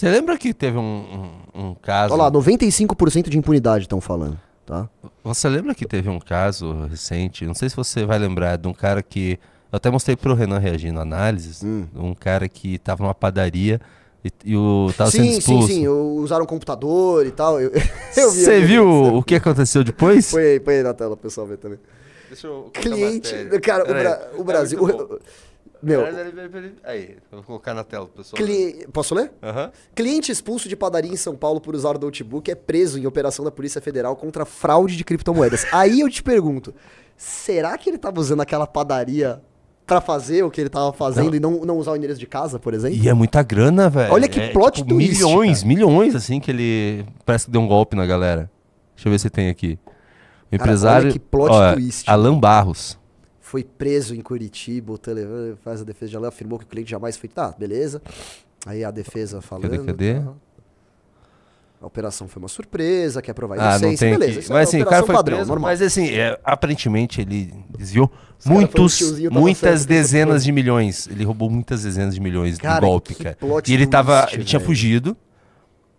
Você lembra que teve um, um, um caso. Olha lá, 95% de impunidade estão falando. Tá? Você lembra que teve um caso recente? Não sei se você vai lembrar de um cara que. Eu até mostrei pro Renan reagindo análises. Hum. Um cara que tava numa padaria e, e o tava sim, sendo expulso. Sim, sim, sim. usaram computador e tal. Você viu o, o que aconteceu depois? põe, aí, põe aí na tela o pessoal ver também. Deixa eu. Cliente. Cara, o, Bra tá o Brasil. É meu. Aí, vou colocar na tela, pessoal. Cli... Posso ler? Uhum. Cliente expulso de padaria em São Paulo por usar o notebook é preso em operação da Polícia Federal contra fraude de criptomoedas. Aí eu te pergunto, será que ele estava usando aquela padaria para fazer o que ele estava fazendo não. e não, não usar o endereço de casa, por exemplo? E é muita grana, velho. Olha que é, plot tipo, twist. Milhões, cara. milhões, assim, que ele parece que deu um golpe na galera. Deixa eu ver se tem aqui. O empresário. Cara, olha que plot twist. Alan Barros foi preso em Curitiba, o faz a defesa de Alain, afirmou que o cliente jamais foi. Tá, beleza. Aí a defesa falando. Cadê, cadê? Tá. A operação foi uma surpresa, quer provar ah, inocência, não tem beleza. Que... É mas assim, o cara foi padrão, preso, normal. Mas assim, é, aparentemente ele desviou muitos, um muitas dezenas de milhões. Ele roubou muitas dezenas de milhões cara, golpe, cara. E ele tava, ele tinha fugido.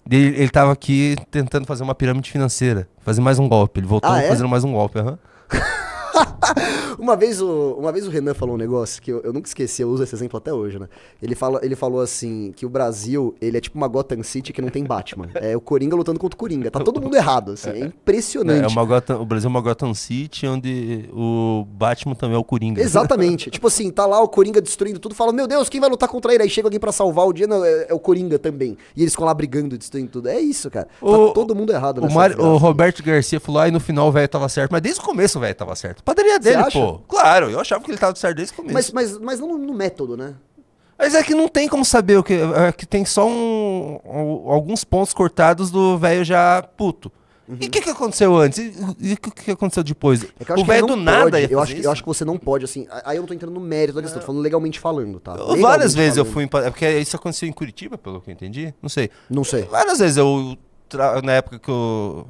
Ele, ele tava aqui tentando fazer uma pirâmide financeira, fazer mais um golpe. Ele voltou ah, é? fazendo mais um golpe, aham. Uhum. Uma vez o, uma vez o Renan falou um negócio que eu, eu nunca esqueci, eu uso esse exemplo até hoje, né? Ele, fala, ele falou assim, que o Brasil, ele é tipo uma Gotham City que não tem Batman. É o Coringa lutando contra o Coringa. Tá todo mundo errado, assim. É, é. impressionante. É, é uma Gotham, o Brasil é uma Gotham City onde o Batman também é o Coringa. Exatamente. tipo assim, tá lá o Coringa destruindo tudo, fala, meu Deus, quem vai lutar contra ele? Aí chega alguém para salvar o dia, não, é, é, o Coringa também. E eles ficam lá brigando, destruindo tudo. É isso, cara. Tá o, tá todo mundo errado. O, Mar, o Roberto Garcia falou, aí ah, no final o velho tava certo. Mas desde o começo o velho tava certo. Padaria dele, pô. Claro, Eu achava que ele estava certo desde o começo. Mas, mas, mas não no método, né? Mas é que não tem como saber o que. É que tem só um, um, alguns pontos cortados do velho já puto. Uhum. E o que, que aconteceu antes? E o que, que aconteceu depois? É o velho do nada pode, eu acho, que, eu acho que você não pode, assim. Aí eu não tô entrando no mérito da questão, é. tô falando legalmente falando, tá? legalmente várias vezes falando. eu fui. É porque isso aconteceu em Curitiba, pelo que eu entendi. Não sei. Não sei. Várias vezes eu. Na época que eu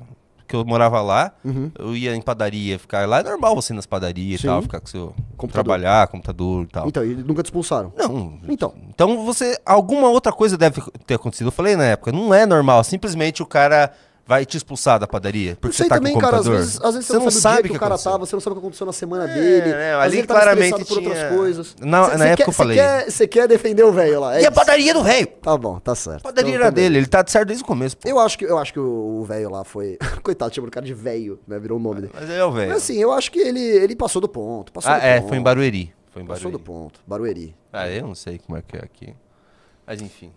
que eu morava lá, uhum. eu ia em padaria, ficar lá é normal você ir nas padarias Sim. e tal, ficar com seu computador. trabalhar, computador e tal. Então, e nunca te expulsaram? Não. Então. Então você alguma outra coisa deve ter acontecido. Eu falei na época, não é normal, simplesmente o cara vai te expulsar da padaria porque você tá também, com o computador? Cara, às vezes, às vezes você, você, não, não sabe o que, o cara aconteceu. tá, você não sabe o que aconteceu na semana é, dele. É, ali ele claramente por outras coisas. Na, cê, na cê época quer, eu falei. Você quer, quer, defender o velho lá? É e isso. a padaria do velho? Tá bom, tá certo. A padaria então, era dele, ele tá certo desde o começo. Pô. Eu acho que eu acho que o velho lá foi coitado, chama o cara de velho, né? Virou o nome dele. Mas é o velho. Mas assim, eu acho que ele ele passou do ponto, passou ah, do é, ponto. foi em Barueri. Foi em Barueri. Passou do ponto, Barueri. Ah, eu não sei como é que é aqui. Mas enfim.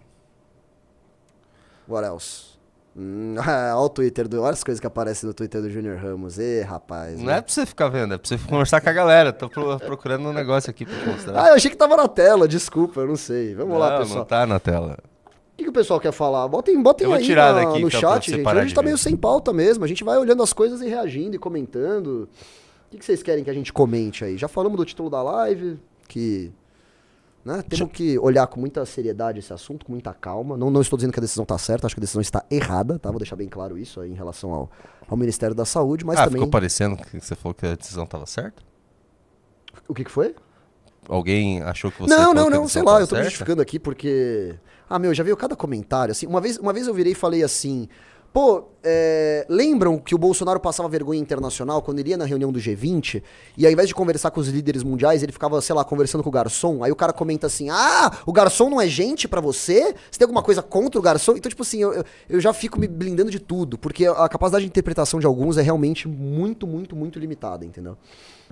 What else? Olha o Twitter do. Olha as coisas que aparecem no Twitter do Junior Ramos. Ê, rapaz. Não é né? é pra você ficar vendo, é pra você conversar com a galera. Tô procurando um negócio aqui pra mostrar. Ah, eu achei que tava na tela, desculpa, eu não sei. Vamos não, lá, pessoal. Não tá na tela. O que, que, o pessoal quer falar? Botem, botem aí na, daqui, no então, chat, gente. Hoje a gente tá meio sem pauta mesmo. A gente vai olhando as coisas e reagindo e comentando. O que, que vocês querem que a gente comente aí? Já falamos do título da live, que né? Temos que olhar com muita seriedade esse assunto, com muita calma. Não, não estou dizendo que a decisão está certa, acho que a decisão está errada, tá? Vou deixar bem claro isso em relação ao, ao Ministério da Saúde, mas ah, também... ficou parecendo que você falou que a decisão estava certa? O que, que foi? Alguém achou que você Não, não, não, sei lá, eu estou me justificando aqui porque... Ah, meu, já veio cada comentário, assim, uma vez, uma vez eu virei e falei assim... Pô, é, lembram que o Bolsonaro passava vergonha internacional quando ele ia na reunião do G20 e ao invés de conversar com os líderes mundiais, ele ficava, sei lá, conversando com o garçom. Aí o cara comenta assim: Ah, o garçom não é gente para você? Você tem alguma coisa contra o garçom? Então, tipo assim, eu, eu já fico me blindando de tudo, porque a capacidade de interpretação de alguns é realmente muito, muito, muito limitada, entendeu?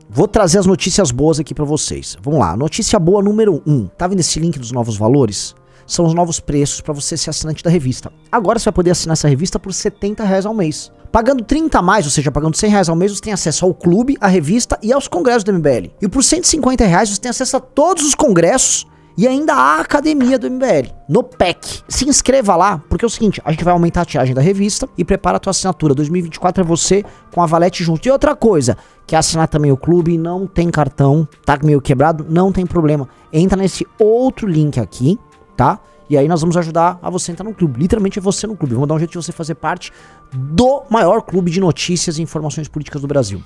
Vou trazer as notícias boas aqui para vocês. Vamos lá, notícia boa número 1. Um. Tá vendo esse link dos novos valores? são os novos preços para você ser assinante da revista. Agora você vai poder assinar essa revista por 70 reais ao mês. Pagando 30 a mais, ou seja, pagando 100 reais ao mês, você tem acesso ao clube, à revista e aos congressos do MBL. E por 150 reais você tem acesso a todos os congressos e ainda à academia do MBL, no PEC. Se inscreva lá, porque é o seguinte, a gente vai aumentar a tiragem da revista e prepara a tua assinatura. 2024 é você com a Valete junto. E outra coisa, quer assinar também o clube não tem cartão, tá meio quebrado, não tem problema. Entra nesse outro link aqui, tá? E aí nós vamos ajudar a você entrar no clube. Literalmente é você no clube. Vamos dar um jeito de você fazer parte do maior clube de notícias e informações políticas do Brasil.